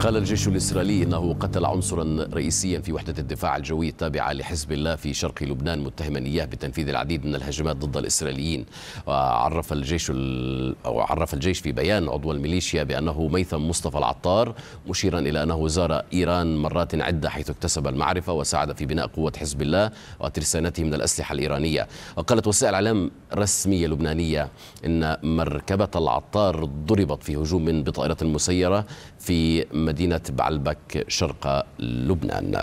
قال الجيش الإسرائيلي إنه قتل عنصرا رئيسيا في وحدة الدفاع الجوي التابعة لحزب الله في شرق لبنان متهما إياه بتنفيذ العديد من الهجمات ضد الإسرائيليين وعرف الجيش ال... أو عرف الجيش في بيان عضو الميليشيا بأنه ميثم مصطفى العطار مشيرا إلى أنه زار إيران مرات عدة حيث اكتسب المعرفة وساعد في بناء قوة حزب الله وترسانته من الأسلحة الإيرانية وقالت وسائل إعلام رسمية لبنانية إن مركبة العطار ضربت في هجوم بطائرة مسيرة في مدينة بعلبك شرق لبنان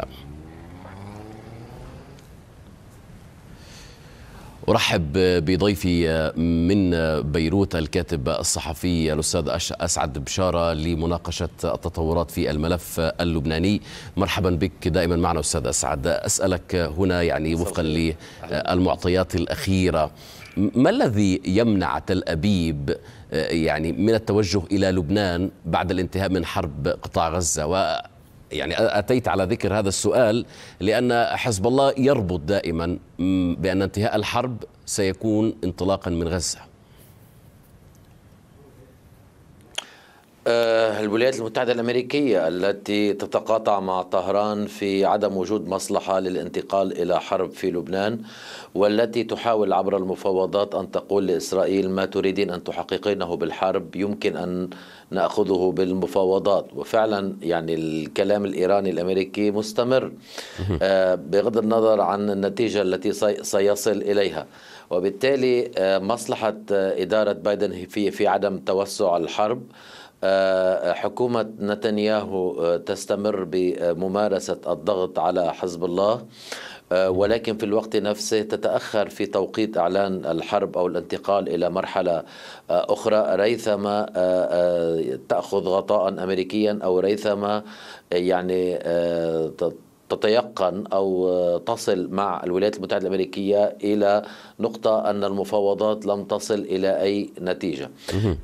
أرحب بضيفي من بيروت الكاتب الصحفي الأستاذ أسعد بشارة لمناقشة التطورات في الملف اللبناني مرحبا بك دائما معنا أستاذ أسعد أسألك هنا يعني وفقا للمعطيات الأخيرة ما الذي يمنع تل أبيب آه، يعني من التوجه إلى لبنان بعد الانتهاء من حرب قطاع غزة و يعني أتيت على ذكر هذا السؤال لأن حزب الله يربط دائما بأن انتهاء الحرب سيكون انطلاقا من غزة آه، الولايات المتحدة الأمريكية التي تتقاطع مع طهران في عدم وجود مصلحة للانتقال إلى حرب في لبنان والتي تحاول عبر المفاوضات أن تقول لإسرائيل ما تريدين أن تحققينه بالحرب يمكن أن ناخذه بالمفاوضات وفعلا يعني الكلام الايراني الامريكي مستمر آه، بغض النظر عن النتيجه التي سيصل اليها وبالتالي آه، مصلحة آه، إدارة بايدن في في عدم توسع الحرب آه، حكومة نتنياهو تستمر بممارسة الضغط على حزب الله ولكن في الوقت نفسه تتأخر في توقيت إعلان الحرب أو الانتقال إلى مرحلة أخرى ريثما تأخذ غطاء أمريكيا أو ريثما يعني تتيقن او تصل مع الولايات المتحده الامريكيه الى نقطه ان المفاوضات لم تصل الى اي نتيجه.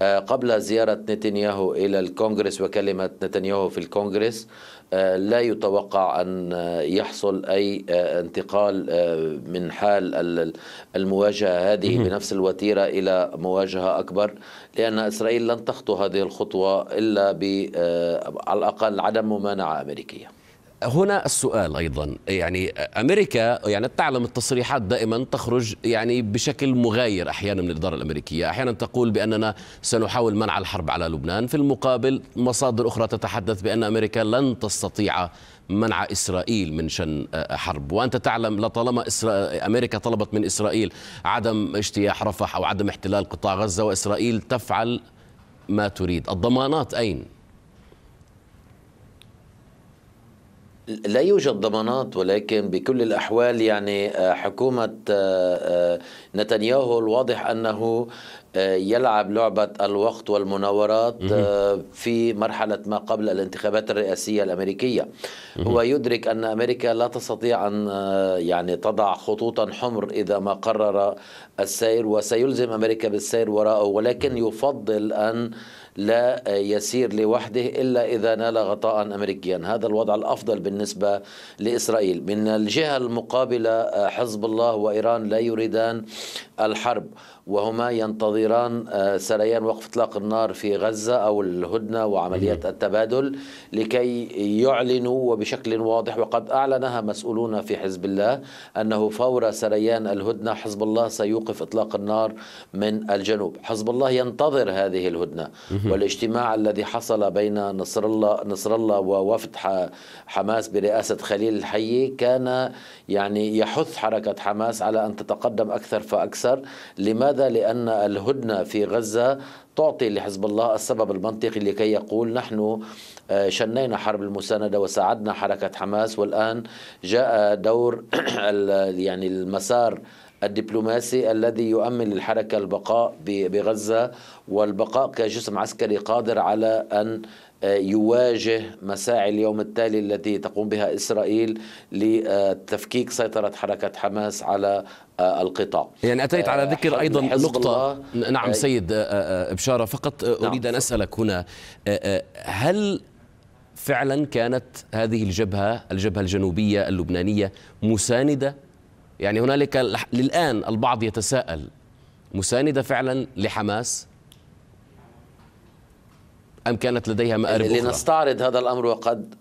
آه، قبل زياره نتنياهو الى الكونغرس وكلمه نتنياهو في الكونغرس آه، لا يتوقع ان يحصل اي آه، انتقال من حال المواجهه هذه بنفس الوتيره الى مواجهه اكبر لان اسرائيل لن تخطو هذه الخطوه الا على الاقل عدم ممانعه امريكيه. هنا السؤال ايضا يعني امريكا يعني تعلم التصريحات دائما تخرج يعني بشكل مغاير احيانا من الاداره الامريكيه، احيانا تقول باننا سنحاول منع الحرب على لبنان، في المقابل مصادر اخرى تتحدث بان امريكا لن تستطيع منع اسرائيل من شن حرب، وانت تعلم لطالما إسرا... امريكا طلبت من اسرائيل عدم اجتياح رفح او عدم احتلال قطاع غزه واسرائيل تفعل ما تريد، الضمانات اين؟ لا يوجد ضمانات ولكن بكل الاحوال يعني آه، حكومه آه، آه، نتنياهو الواضح انه يلعب لعبه الوقت والمناورات في مرحله ما قبل الانتخابات الرئاسيه الامريكيه هو يدرك ان امريكا لا تستطيع ان يعني تضع خطوطا حمر اذا ما قرر السير وسيلزم امريكا بالسير وراءه ولكن يفضل ان لا آه، يسير لوحده إلا إذا نال غطاء أمريكيا هذا الوضع الأفضل بالنسبة لإسرائيل من الجهة المقابلة آه، حزب الله وإيران لا يريدان الحرب وهما ينتظران آه، سريان وقف اطلاق النار في غزه او الهدنه وعمليات التبادل لكي يعلنوا وبشكل واضح وقد اعلنها مسؤولون في حزب الله انه فور سريان الهدنه حزب الله سيوقف اطلاق النار من الجنوب، حزب الله ينتظر هذه الهدنه والاجتماع الذي حصل بين نصر الله نصر الله ووفد حماس برئاسة خليل الحي كان يعني يحث حركة حماس على أن تتقدم أكثر فأكثر لماذا؟ لأن الهدنة في غزة تعطي لحزب الله السبب المنطقي لكي يقول نحن آه، شنينا حرب المساندة وساعدنا حركة حماس والآن جاء دور يعني المسار الدبلوماسي الذي يؤمن للحركة البقاء بغزة والبقاء كجسم عسكري قادر على أن آه، يواجه مساعي اليوم التالي التي تقوم بها إسرائيل لتفكيك سيطرة حركة حماس على آه، القطاع يعني أتيت على آه، ذكر أيضا نقطة نعم سيد بشارة فقط نعم. أريد أن أسألك هنا هل فعلا كانت هذه الجبهة الجبهة الجنوبية اللبنانية مساندة يعني هنالك للآن البعض يتساءل مساندة فعلا لحماس أم كانت لديها مآرب أخرى لنستعرض هذا الأمر وقد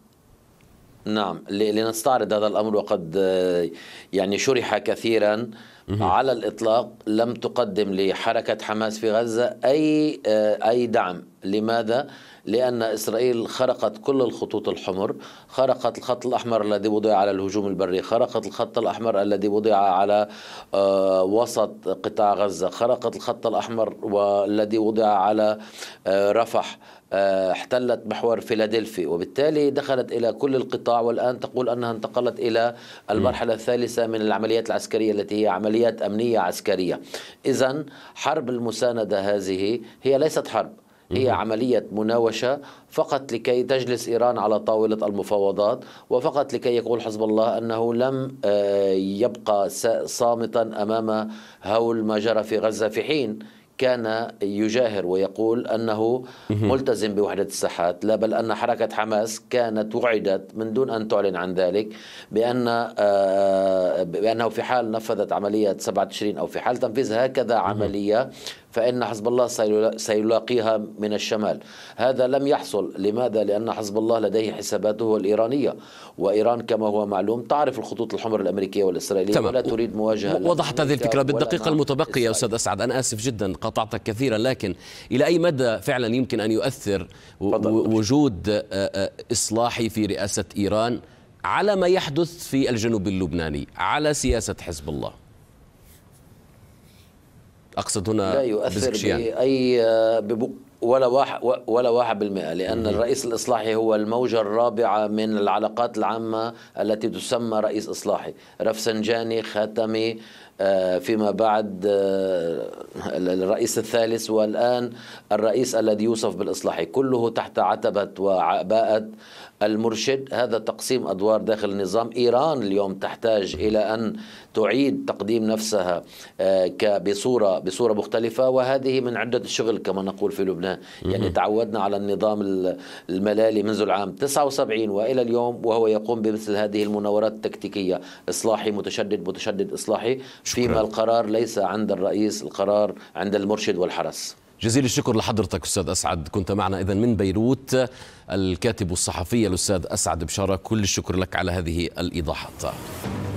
نعم لنستعرض هذا الأمر وقد آه، يعني شرح كثيرا على الإطلاق لم تقدم لحركة حماس في غزة أي آه، أي دعم لماذا؟ لأن إسرائيل خرقت كل الخطوط الحمر خرقت الخط الأحمر الذي وضع على الهجوم البري خرقت الخط الأحمر الذي وضع على آه، وسط قطاع غزة خرقت الخط الأحمر والذي وضع على آه، رفح آه، احتلت محور فيلادلفي وبالتالي دخلت إلى كل القطاع والآن تقول أنها انتقلت إلى المرحلة الثالثة من العمليات العسكرية التي هي عمليات أمنية عسكرية إذا حرب المساندة هذه هي ليست حرب هي عملية مناوشة فقط لكي تجلس إيران على طاولة المفاوضات وفقط لكي يقول حزب الله أنه لم آه، يبقى صامتا أمام هول ما جرى في غزة في حين كان يجاهر ويقول انه ملتزم بوحده الساحات، لا بل ان حركه حماس كانت وعدت من دون ان تعلن عن ذلك بان آه، آه، بانه في حال نفذت عمليه 27 او في حال تنفيذ هكذا عمليه فإن حزب الله سيلاقيها من الشمال هذا لم يحصل لماذا؟ لأن حزب الله لديه حساباته الإيرانية وإيران كما هو معلوم تعرف الخطوط الحمر الأمريكية والإسرائيلية تمام. ولا تريد مواجهة وضحت هذه الفكرة بالدقيقة المتبقية أستاذ أسعد أنا آسف جدا قطعتك كثيرا لكن إلى أي مدى فعلا يمكن أن يؤثر وجود إصلاحي في رئاسة إيران على ما يحدث في الجنوب اللبناني على سياسة حزب الله اقصد هنا لا يؤثر باي آه، ببق ولا واحد ولا واحد بالمئة لأن الرئيس الإصلاحي هو الموجة الرابعة من العلاقات العامة التي تسمى رئيس إصلاحي رفسنجاني خاتمي آه، فيما بعد آه، الرئيس الثالث والآن الرئيس الذي يوصف بالإصلاحي كله تحت عتبة وعباءة المرشد هذا تقسيم أدوار داخل النظام إيران اليوم تحتاج إلى أن تعيد تقديم نفسها آه، بصورة, بصورة مختلفة وهذه من عدة الشغل كما نقول في لبنان يعني تعودنا على النظام الملالي منذ العام 79 وإلى اليوم وهو يقوم بمثل هذه المناورات التكتيكية إصلاحي متشدد متشدد إصلاحي شكرا. فيما القرار ليس عند الرئيس القرار عند المرشد والحرس جزيل الشكر لحضرتك استاذ اسعد كنت معنا اذا من بيروت الكاتب الصحفي الاستاذ اسعد بشاره كل الشكر لك على هذه الايضاحات